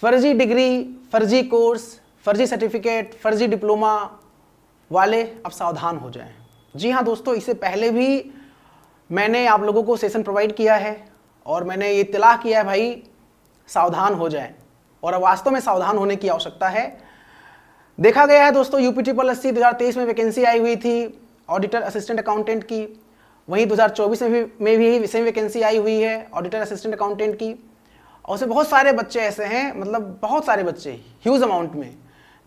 फर्जी डिग्री फर्जी कोर्स फर्जी सर्टिफिकेट फर्जी डिप्लोमा वाले अब सावधान हो जाएं जी हाँ दोस्तों इससे पहले भी मैंने आप लोगों को सेशन प्रोवाइड किया है और मैंने ये इतलाह किया है भाई सावधान हो जाएं और अब वास्तव में सावधान होने की आवश्यकता है देखा गया है दोस्तों पी ट्रिपल एस सी में वैकेंसी आई हुई थी ऑडिटर असिस्टेंट अकाउंटेंट की वहीं 2024 में भी में भी सेम वैकेंसी आई हुई है ऑडिटर असिस्टेंट अकाउंटेंट की और उसे बहुत सारे बच्चे ऐसे हैं मतलब बहुत सारे बच्चे ह्यूज अमाउंट में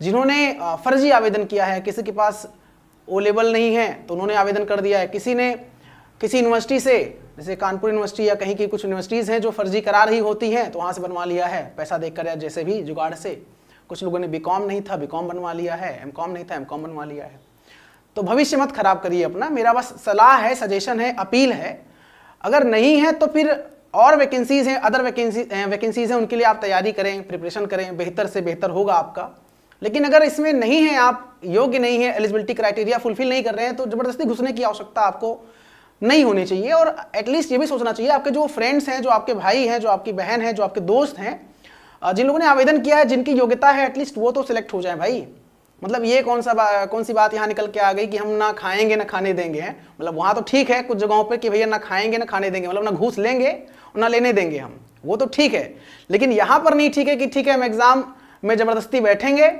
जिन्होंने फर्जी आवेदन किया है किसी के पास ओ लेवल नहीं है तो उन्होंने आवेदन कर दिया है किसी ने किसी यूनिवर्सिटी से जैसे कानपुर यूनिवर्सिटी या कहीं की कुछ यूनिवर्सिटीज़ हैं जो फर्जी करा रही होती हैं तो वहाँ से बनवा लिया है पैसा देकर या जैसे भी जुगाड़ से कुछ लोगों ने बी नहीं था बी बनवा लिया है एम नहीं था एम बनवा लिया है तो भविष्य मत खराब करिए अपना मेरा बस सलाह है सजेशन है अपील है अगर नहीं है तो फिर और वैकेंसीज हैं अदर वैकेंसी वैकेंसीज हैं उनके लिए आप तैयारी करें प्रिपरेशन करें बेहतर से बेहतर होगा आपका लेकिन अगर इसमें नहीं है आप योग्य नहीं है एलिजिबिलिटी क्राइटेरिया फुलफिल नहीं कर रहे हैं तो जबरदस्ती घुसने की आवश्यकता आपको नहीं होनी चाहिए और एटलीस्ट ये भी सोचना चाहिए आपके जो फ्रेंड्स हैं जो आपके भाई हैं जो आपकी बहन है जो आपके दोस्त हैं जिन लोगों ने आवेदन किया है जिनकी योग्यता है एटलीस्ट वो तो सिलेक्ट हो जाए भाई मतलब ये कौन सा कौन सी बात यहाँ निकल के आ गई कि हम ना खाएंगे ना खाने देंगे मतलब वहाँ तो ठीक है कुछ जगहों पर कि भैया ना खाएंगे ना खाने देंगे मतलब ना घूस लेंगे ना लेने देंगे हम वो तो ठीक है लेकिन यहाँ पर नहीं ठीक है कि ठीक है हम एग्ज़ाम में ज़बरदस्ती बैठेंगे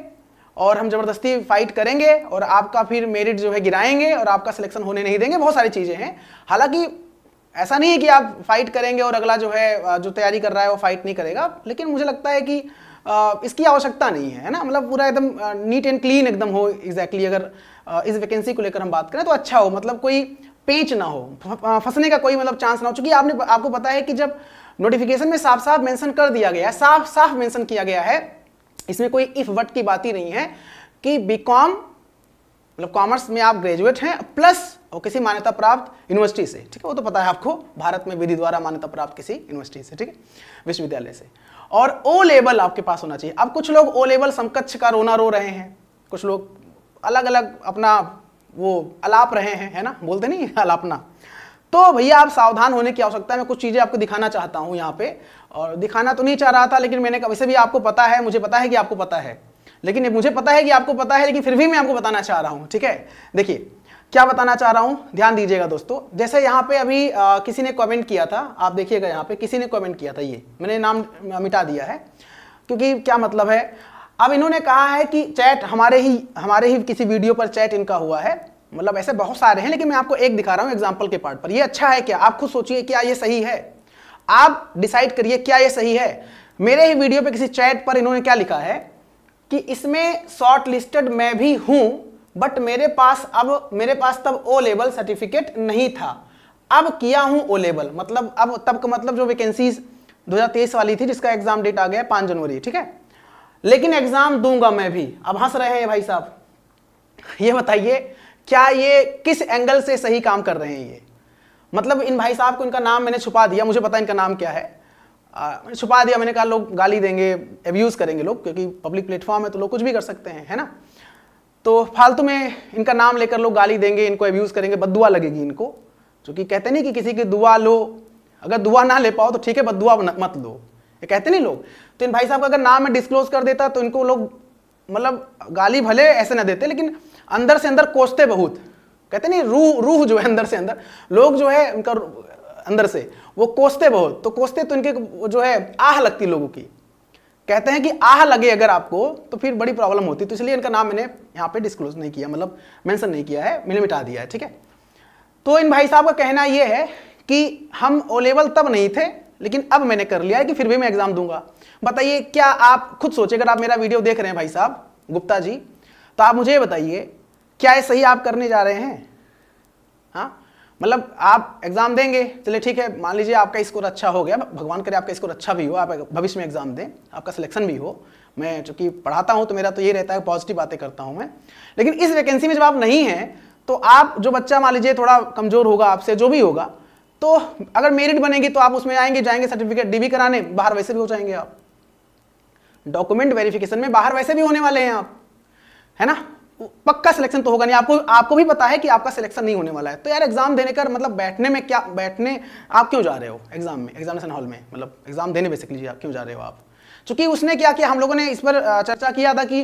और हम ज़बरदस्ती फाइट करेंगे और आपका फिर मेरिट जो है गिराएंगे और आपका सिलेक्शन होने नहीं देंगे बहुत सारी चीज़ें हैं हालांकि ऐसा नहीं है कि आप फाइट करेंगे और अगला जो है जो तैयारी कर रहा है वो फाइट नहीं करेगा लेकिन मुझे लगता है कि इसकी आवश्यकता नहीं है ना मतलब पूरा एकदम नीट एंड क्लीन एकदम हो एग्जैक्टली exactly, अगर इस वैकेंसी को लेकर हम बात करें तो अच्छा हो मतलब कोई पेच ना हो फंसने का कोई मतलब चांस ना हो चूंकि आपने आपको पता है कि जब नोटिफिकेशन में साफ साफ मेंशन कर दिया गया है साफ साफ मेंशन किया गया है इसमें कोई इफ वट की बात ही नहीं है कि बीकॉम मतलब कॉमर्स में आप ग्रेजुएट हैं प्लस और किसी मान्यता प्राप्त यूनिवर्सिटी से ठीक है वो तो पता है आपको भारत में विधि द्वारा मान्यता प्राप्त किसी यूनिवर्सिटी से ठीक है विश्वविद्यालय से और ओ लेवल आपके पास होना चाहिए अब कुछ लोग ओ लेवल समकक्ष का रोना रो रहे हैं कुछ लोग अलग अलग अपना वो अलाप रहे हैं है ना बोलते नहीं अलापना तो भैया आप सावधान होने की आवश्यकता है मैं कुछ चीज़ें आपको दिखाना चाहता हूँ यहाँ पे और दिखाना तो नहीं चाह रहा था लेकिन मैंने वैसे भी आपको पता है मुझे पता है कि आपको पता है लेकिन मुझे पता है कि आपको पता है लेकिन फिर भी मैं आपको बताना चाह रहा हूँ ठीक है देखिए क्या बताना चाह रहा हूँ ध्यान दीजिएगा दोस्तों जैसे यहाँ पे अभी आ, किसी ने कमेंट किया था आप देखिएगा यहाँ पे किसी ने कमेंट किया था ये मैंने नाम मिटा दिया है क्योंकि क्या मतलब है अब इन्होंने कहा है कि चैट हमारे ही हमारे ही किसी वीडियो पर चैट इनका हुआ है मतलब ऐसे बहुत सारे हैं लेकिन मैं आपको एक दिखा रहा हूं एग्जाम्पल के पार्ट पर ये अच्छा है क्या आप खुद सोचिए क्या ये सही है आप डिसाइड करिए क्या ये सही है मेरे ही वीडियो पे किसी चैट पर इन्होंने क्या लिखा है कि इसमें शॉर्ट लिस्टेड मैं भी हूं बट मेरे पास अब मेरे पास तब ओ लेवल सर्टिफिकेट नहीं था अब किया हूं ओ लेवल मतलब अब तब का मतलब जो वैकेंसीज 2023 वाली थी जिसका एग्जाम डेट आ गया पांच जनवरी ठीक है लेकिन एग्जाम दूंगा मैं भी अब हंस रहे हैं भाई साहब ये बताइए क्या ये किस एंगल से सही काम कर रहे हैं ये मतलब इन भाई साहब को इनका नाम मैंने छुपा दिया मुझे पता इनका नाम क्या है मैंने छुपा दिया मैंने कहा लोग गाली देंगे एब्यूज़ करेंगे लोग क्योंकि पब्लिक प्लेटफॉर्म है तो लोग कुछ भी कर सकते हैं है ना तो फालतू में इनका नाम लेकर लोग गाली देंगे इनको एब्यूज़ करेंगे बदुआ लगेगी इनको चूँकि कहते नहीं कि किसी की दुआ लो अगर दुआ ना ले पाओ तो ठीक है बदुआ मत लो ये कहते नहीं लोग तो इन भाई साहब का अगर नाम मैं डिस्क्लोज कर देता तो इनको लोग मतलब गाली भले ऐसे ना देते लेकिन अंदर से अंदर कोसते बहुत कहते नहीं रूह रूह जो है अंदर से अंदर लोग जो है उनका अंदर से वो कोसते बहुत तो कोसते तो इनके जो है आह लगती लोगों की कहते हैं कि आह लगे अगर आपको तो फिर बड़ी प्रॉब्लम होती तो इसलिए इनका नाम मैंने यहाँ पे डिस्क्लोज नहीं किया मतलब मेंशन नहीं किया है मैंने मिटा दिया है ठीक है तो इन भाई साहब का कहना यह है कि हम ओ लेवल तब नहीं थे लेकिन अब मैंने कर लिया है कि फिर भी मैं एग्जाम दूंगा बताइए क्या आप खुद सोचे अगर आप मेरा वीडियो देख रहे हैं भाई साहब गुप्ता जी तो आप मुझे बताइए क्या ये सही आप करने जा रहे हैं हाँ मतलब आप एग्जाम देंगे चलिए ठीक है मान लीजिए आपका स्कोर अच्छा हो गया भगवान करे आपका स्कोर अच्छा भी हो आप भविष्य में एग्जाम दें आपका सिलेक्शन भी हो मैं चूंकि पढ़ाता हूँ तो मेरा तो ये रहता है पॉजिटिव बातें करता हूँ मैं लेकिन इस वैकेंसी में जब आप नहीं हैं तो आप जो बच्चा मान लीजिए थोड़ा कमजोर होगा आपसे जो भी होगा तो अगर मेरिट बनेगी तो आप उसमें आएंगे जाएंगे सर्टिफिकेट डी कराने बाहर वैसे भी हो जाएंगे आप डॉक्यूमेंट वेरिफिकेशन में बाहर वैसे भी होने वाले हैं आप है ना पक्का सिलेक्शन तो होगा नहीं आपको आपको भी पता है कि आपका सिलेक्शन नहीं होने वाला है तो यार एग्जाम देने का मतलब बैठने में क्या बैठने आप क्यों जा रहे हो एग्जाम में एग्जामिनेशन हॉल में मतलब एग्जाम देने बेसिकली आप क्यों जा रहे हो आप चूंकि उसने क्या किया हम लोगों ने इस पर चर्चा किया था कि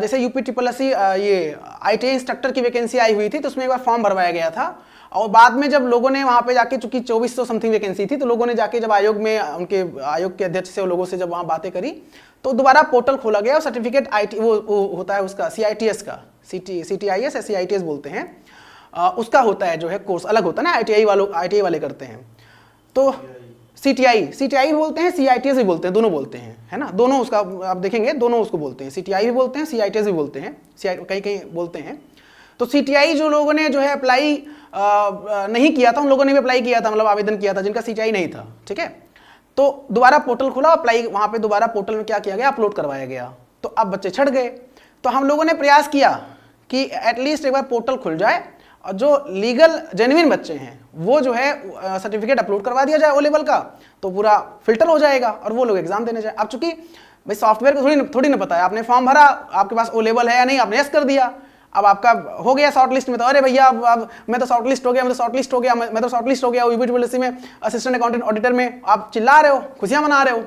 जैसे यूपी ट्रिपल एस ये आई इंस्ट्रक्टर की वैकेंसी आई हुई थी तो उसमें एक बार फॉर्म भरवाया गया था और बाद में जब लोगों ने वहाँ पे जाके चूंकि चौबीस सौ समथिंग वैकेंसी थी तो लोगों ने जाके जब आयोग में उनके आयोग के अध्यक्ष से लोगों से जब वहाँ बातें करी तो दोबारा पोर्टल खोला गया और सर्टिफिकेट आई वो, वो होता है उसका सी का C T C T I S या सी आई टी एस बोलते हैं उसका होता है जो है कोर्स अलग होता है ना आई टी आई वालों आई टी आई वाले करते हैं तो सी टी आई सी टी आई बोलते हैं सी आई टी एस भी बोलते हैं दोनों बोलते हैं है ना दोनों उसका आप देखेंगे दोनों उसको बोलते हैं सी टी आई भी बोलते हैं सी आई टी एस भी बोलते हैं सी आई कहीं कहीं बोलते हैं तो सी टी आई जो लोगों ने जो है अप्लाई नहीं किया था उन लोगों ने भी अप्लाई किया था मतलब आवेदन किया था जिनका सी टी आई नहीं था ठीक है तो दोबारा पोर्टल खुला अप्लाई वहाँ पर दोबारा पोर्टल में क्या किया गया अपलोड करवाया गया तो अब बच्चे छट गए तो हम लोगों ने प्रयास किया कि एटलीस्ट एक बार पोर्टल खुल जाए जो लीगल जेनविन बच्चे हैं वो जो है सर्टिफिकेट अपलोड करवा दिया जाए ओ लेवल का तो पूरा फिल्टर हो जाएगा और वो लोग एग्जाम देने जाए अब चूंकि भाई सॉफ्टवेयर को थोड़ी न, थोड़ी ना पता है आपने फॉर्म भरा आपके पास ओ लेवल है या नहीं आपने यस कर दिया अब आपका हो गया शॉर्ट लिस्ट में तो अरे भैया अब अब मैं तो शॉर्ट लिस्ट हो गया मैं तो शॉर्ट लिस्ट हो गया मैं तो शॉर्ट लिस्ट हो गया यूबी पॉलिसी में असिस्टेंट अकाउंटेंट ऑडिटर में आप चिल्ला रहे हो खुशियां मना रहे हो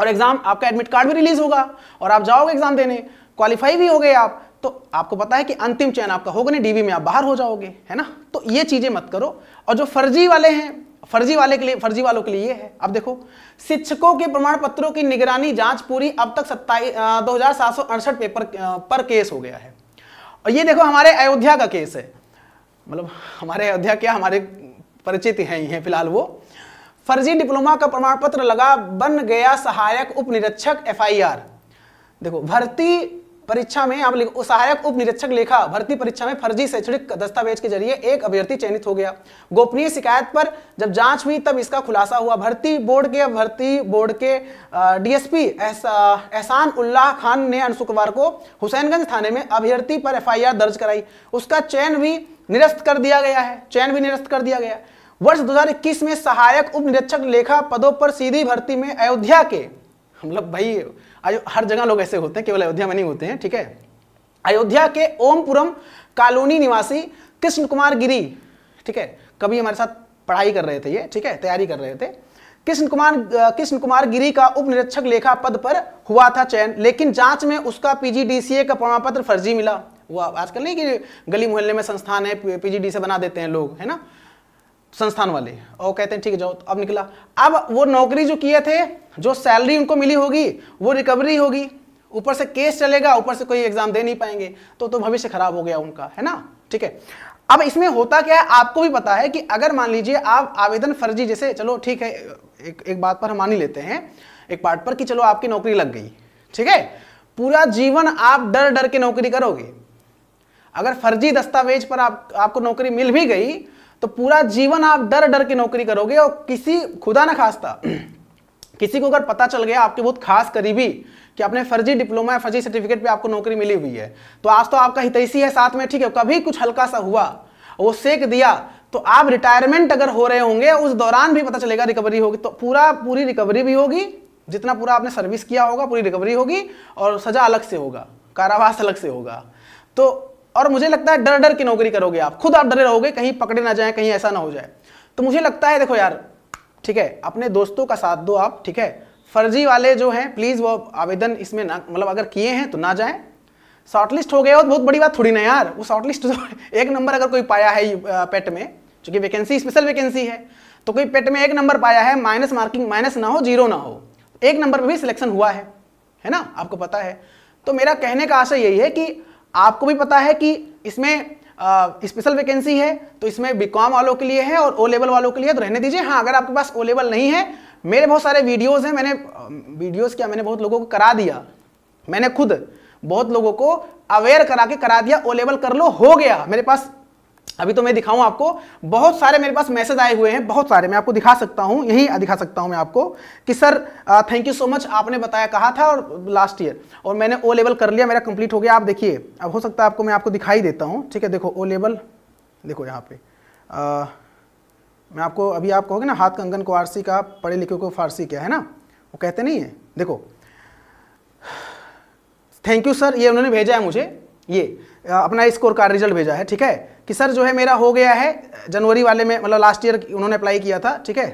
और एग्जाम आपका एडमिट कार्ड भी रिलीज होगा और आप जाओगे एग्जाम देने क्वालिफाई भी हो गए आप तो आपको पता है कि अंतिम चयन आपका होगा नहीं डीवी में आप बाहर हो जाओगे है ना तो ये चीजें मत करो और जो फर्जी वाले हैं फर्जी वाले के लिए फर्जी वालों के लिए ये है अब देखो शिक्षकों के प्रमाण पत्रों की निगरानी जांच पूरी अब तक सत्ताईस दो पेपर पर केस हो गया है और ये देखो हमारे अयोध्या का केस है मतलब हमारे अयोध्या क्या हमारे परिचित हैं ही हैं फिलहाल वो फर्जी डिप्लोमा का प्रमाण पत्र लगा बन गया सहायक उप निरीक्षक एफ देखो भर्ती परीक्षा में आप सहायक उप निरीक्षक लेखा भर्ती परीक्षा में फर्जी शैक्षणिक दस्तावेज के जरिए एक अभ्यर्थी चयनित हो गया गोपनीय शिकायत पर जब जांच हुई तब इसका खुलासा हुआ भर्ती बोर्ड के भर्ती बोर्ड के डीएसपी एहसान उल्लाह खान ने शुक्रवार को हुसैनगंज थाने में अभ्यर्थी पर एफ दर्ज कराई उसका चयन भी निरस्त कर दिया गया है चयन भी निरस्त कर दिया गया वर्ष दो में सहायक उप निरीक्षक लेखा पदों पर सीधी भर्ती में अयोध्या के मतलब भाई हर जगह लोग ऐसे होते हैं केवल अयोध्या में नहीं होते हैं ठीक है अयोध्या के ओमपुरम कॉलोनी निवासी कृष्ण कुमार गिरी ठीक है कभी हमारे साथ पढ़ाई कर रहे थे ये ठीक है तैयारी कर रहे थे कृष्ण कुमार कृष्ण कुमार गिरी का उप निरीक्षक लेखा पद पर हुआ था चयन लेकिन जांच में उसका पीजीडीसीए का प्रमाण पत्र फर्जी मिला वो आजकल नहीं कि गली मोहल्ले में संस्थान है पीजीडी बना देते हैं लोग है ना संस्थान वाले और कहते हैं ठीक है जाओ तो अब निकला अब वो नौकरी जो किए थे जो सैलरी उनको मिली होगी वो रिकवरी होगी ऊपर से केस चलेगा ऊपर से कोई एग्जाम दे नहीं पाएंगे तो तो भविष्य खराब हो गया उनका है ना ठीक है अब इसमें होता क्या है आपको भी पता है कि अगर मान लीजिए आप आवेदन फर्जी जैसे चलो ठीक है एक एक बात पर हम मान ही लेते हैं एक पार्ट पर कि चलो आपकी नौकरी लग गई ठीक है पूरा जीवन आप डर डर के नौकरी करोगे अगर फर्जी दस्तावेज पर आप आपको नौकरी मिल भी गई तो पूरा जीवन आप डर डर के नौकरी करोगे और किसी खुदा ना खास था किसी को अगर पता चल गया आपके बहुत खास करीबी कि आपने फर्जी डिप्लोमा या फर्जी सर्टिफिकेट पे आपको नौकरी मिली हुई है तो आज तो आपका हितैषी है साथ में ठीक है कभी कुछ हल्का सा हुआ वो सेक दिया तो आप रिटायरमेंट अगर हो रहे होंगे उस दौरान भी पता चलेगा रिकवरी होगी तो पूरा पूरी रिकवरी भी होगी जितना पूरा आपने सर्विस किया होगा पूरी रिकवरी होगी और सजा अलग से होगा कारावास अलग से होगा तो और मुझे लगता है डर डर की नौकरी करोगे आप खुद आप डरे रहोगे कहीं पकड़े ना जाए कहीं ऐसा ना हो जाए तो मुझे लगता है देखो यार ठीक है अपने दोस्तों का साथ दो आप ठीक है फर्जी वाले जो हैं प्लीज़ वो आवेदन इसमें ना मतलब अगर किए हैं तो ना जाए शॉर्टलिस्ट हो गया और बहुत बड़ी बात थोड़ी ना यार वो शॉर्टलिस्ट तो एक नंबर अगर कोई पाया है पेट में चूंकि वैकेंसी स्पेशल वैकेंसी है तो कोई पेट में एक नंबर पाया है माइनस मार्किंग माइनस ना हो जीरो ना हो एक नंबर पर भी सिलेक्शन हुआ है है ना आपको पता है तो मेरा कहने का आशय यही है कि आपको भी पता है कि इसमें स्पेशल वैकेंसी है तो इसमें बीकॉम वालों के लिए है और ओ लेवल वालों के लिए तो रहने दीजिए हाँ अगर आपके पास ओ लेवल नहीं है मेरे बहुत सारे वीडियोस हैं मैंने वीडियोस क्या मैंने बहुत लोगों को करा दिया मैंने खुद बहुत लोगों को अवेयर करा के करा दिया ओ लेवल कर लो हो गया मेरे पास अभी तो मैं दिखाऊं आपको बहुत सारे मेरे पास मैसेज आए हुए हैं बहुत सारे मैं आपको दिखा सकता हूं यही दिखा सकता हूं मैं आपको कि sir thank you so much आपने बताया कहा था और लास्ट ईयर और मैंने ओ लेवल कर लिया मेरा कंप्लीट हो गया आप देखिए अब हो सकता है आपको मैं आपको दिखाई देता हूं ठीक है देखो ओ लेवल देखो यहाँ पे आ, मैं आपको अभी आप कहोगे ना हाथ कंगन को आरसी का पढ़े लिखे को फारसी क्या है ना वो कहते नहीं है देखो थैंक यू सर ये उन्होंने भेजा है मुझे ये अपना स्कोर का रिजल्ट भेजा है ठीक है कि सर जो है मेरा हो गया है जनवरी वाले में मतलब लास्ट ईयर उन्होंने अप्लाई किया था ठीक है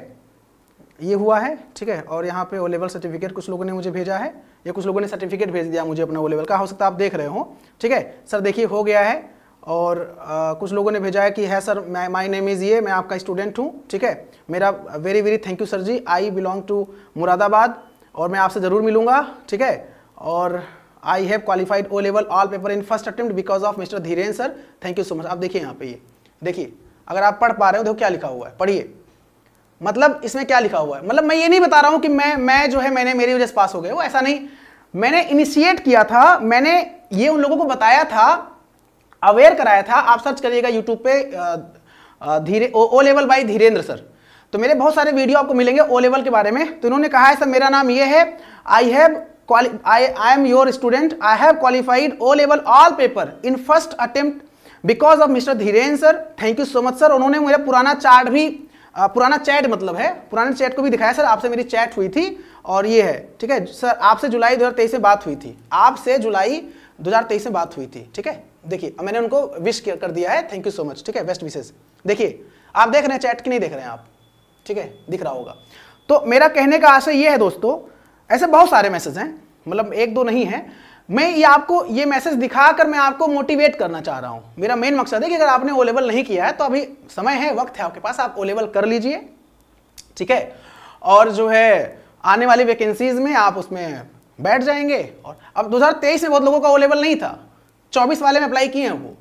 ये हुआ है ठीक है और यहाँ पे ओ लेवल सर्टिफिकेट कुछ लोगों ने मुझे भेजा है या कुछ लोगों ने सर्टिफिकेट भेज दिया मुझे अपना ओ लेवल का हो सकता है आप देख रहे हो ठीक है सर देखिए हो गया है और आ, कुछ लोगों ने भेजा है कि है हाँ सर मैं माय नेम इज़ ये मैं आपका स्टूडेंट हूँ ठीक है मेरा very very thank you sir ji I belong to Moradabad और मैं आपसे ज़रूर मिलूँगा ठीक है और I have qualified O level all paper in first attempt because of mister Dhiren sir thank you so much आप देखिए यहाँ पे ये देखिए अगर आप पढ़ पा रहे हो तो क्या लिखा हुआ है पढ़िए मतलब इसमें क्या लिखा हुआ है मतलब मैं ये नहीं बता रहा हूँ कि मैं मैं जो है मैंने मेरी वजह से पास हो गए वो ऐसा नहीं मैंने इनिशिएट किया था मैंने ये उन लोगों को बताया था अवेयर कराया था आप सर्च करिएगा यूट्यूब पे धीरे O, O level by Dhirendra sir तो मेरे बहुत सारे वीडियो आपको मिलेंगे ओ लेवल के बारे में तो इन्होंने कहा है सर मेरा नाम ये है I have I I am your student I have qualified O level all paper in first attempt because of mister Dhiren sir thank you so much sir उन्होंने मेरा पुराना चार्ट भी पुराना चैट मतलब है पुराने चैट को भी दिखाया सर आपसे मेरी चैट हुई थी और ये है ठीक है सर आपसे जुलाई 2023 में बात हुई थी आपसे जुलाई 2023 में बात हुई थी ठीक है देखिए मैंने उनको विश कर दिया है थैंक यू सो मच ठीक है बेस्ट विशेष देखिए आप देख रहे हैं चैट की नहीं देख रहे हैं आप ठीक है दिख रहा होगा तो मेरा कहने का आशय ये है दोस्तों ऐसे बहुत सारे मैसेज हैं मतलब एक दो नहीं है मैं ये आपको ये मैसेज दिखाकर मैं आपको मोटिवेट करना चाह रहा हूँ मेरा मेन मकसद है कि अगर आपने ओ लेवल नहीं किया है तो अभी समय है वक्त है आपके पास आप ओ लेवल कर लीजिए ठीक है और जो है आने वाली वैकेंसीज में आप उसमें बैठ जाएंगे और अब 2023 में बहुत लोगों का ओ लेवल नहीं था 24 वाले में अप्लाई किए हैं वो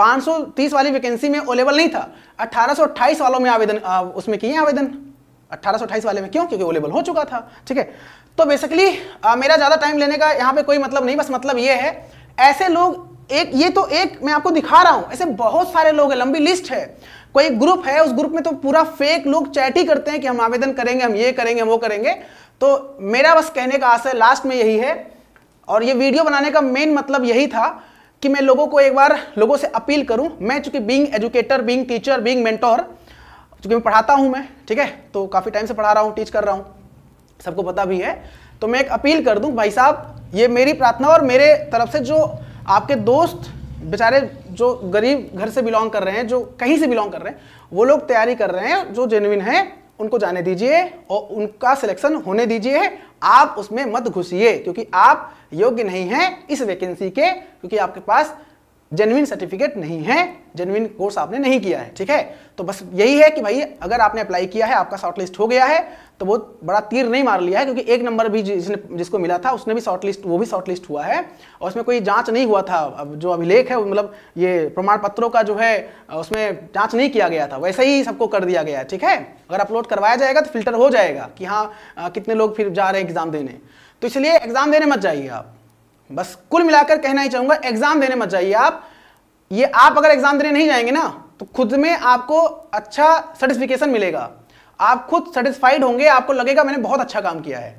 530 वाली वैकेंसी में ओ लेवल नहीं था 1828 वालों में आवेदन उसमें किए आवेदन 1828 वाले में क्यों क्योंकि ओ लेवल हो चुका था ठीक है तो बेसिकली uh, मेरा ज़्यादा टाइम लेने का यहाँ पे कोई मतलब नहीं बस मतलब ये है ऐसे लोग एक ये तो एक मैं आपको दिखा रहा हूँ ऐसे बहुत सारे लोग हैं लंबी लिस्ट है कोई ग्रुप है उस ग्रुप में तो पूरा फेक लोग चैट ही करते हैं कि हम आवेदन करेंगे हम ये करेंगे हम वो करेंगे तो मेरा बस कहने का आशय लास्ट में यही है और ये वीडियो बनाने का मेन मतलब यही था कि मैं लोगों को एक बार लोगों से अपील करूं मैं चूंकि being educator being teacher being mentor चूंकि मैं पढ़ाता हूं मैं ठीक है तो काफ़ी टाइम से पढ़ा रहा हूं टीच कर रहा हूं सबको पता भी है तो मैं एक अपील कर दूं भाई साहब ये मेरी प्रार्थना और मेरे तरफ से जो आपके दोस्त बेचारे जो गरीब घर से बिलोंग कर रहे हैं जो कहीं से बिलोंग कर रहे हैं वो लोग तैयारी कर रहे हैं जो जेनुइन है उनको जाने दीजिए और उनका सिलेक्शन होने दीजिए आप उसमें मत घुसिए क्योंकि आप योग्य नहीं हैं इस वैकेंसी के क्योंकि आपके पास जेनविन सर्टिफिकेट नहीं है जेनविन कोर्स आपने नहीं किया है ठीक है तो बस यही है कि भाई अगर आपने अप्लाई किया है आपका शॉर्ट लिस्ट हो गया है तो वो बड़ा तीर नहीं मार लिया है क्योंकि एक नंबर भी जिसने जिसको मिला था उसने भी शॉर्ट लिस्ट वो भी शॉर्ट लिस्ट हुआ है और उसमें कोई जांच नहीं हुआ था अब जो अभिलेख है मतलब ये प्रमाण पत्रों का जो है उसमें जाँच नहीं किया गया था वैसे ही सबको कर दिया गया है ठीक है अगर अपलोड करवाया जाएगा तो फिल्टर हो जाएगा कि हाँ कितने लोग फिर जा रहे हैं एग्जाम देने तो इसलिए एग्जाम देने मत जाइए आप बस कुल मिलाकर कहना ही चाहूंगा एग्जाम देने मत जाइए आप ये आप अगर एग्जाम देने नहीं जाएंगे ना तो खुद में आपको अच्छा सर्टिफिकेशन मिलेगा आप खुद सेटिस्फाइड होंगे आपको लगेगा मैंने बहुत अच्छा काम किया है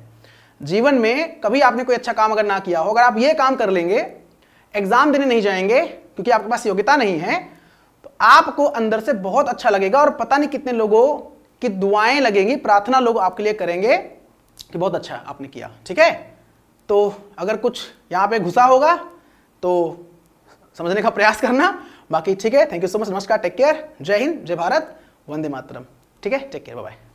जीवन में कभी आपने कोई अच्छा काम अगर ना किया हो अगर आप ये काम कर लेंगे एग्जाम देने नहीं जाएंगे क्योंकि आपके पास योग्यता नहीं है तो आपको अंदर से बहुत अच्छा लगेगा और पता नहीं कितने लोगों की दुआएं लगेंगी प्रार्थना लोग आपके लिए करेंगे कि बहुत अच्छा आपने किया ठीक है तो अगर कुछ यहाँ पे घुसा होगा तो समझने का प्रयास करना बाकी ठीक है थैंक यू सो मच नमस्कार टेक केयर जय हिंद जय भारत वंदे मातरम ठीक है टेक केयर बाय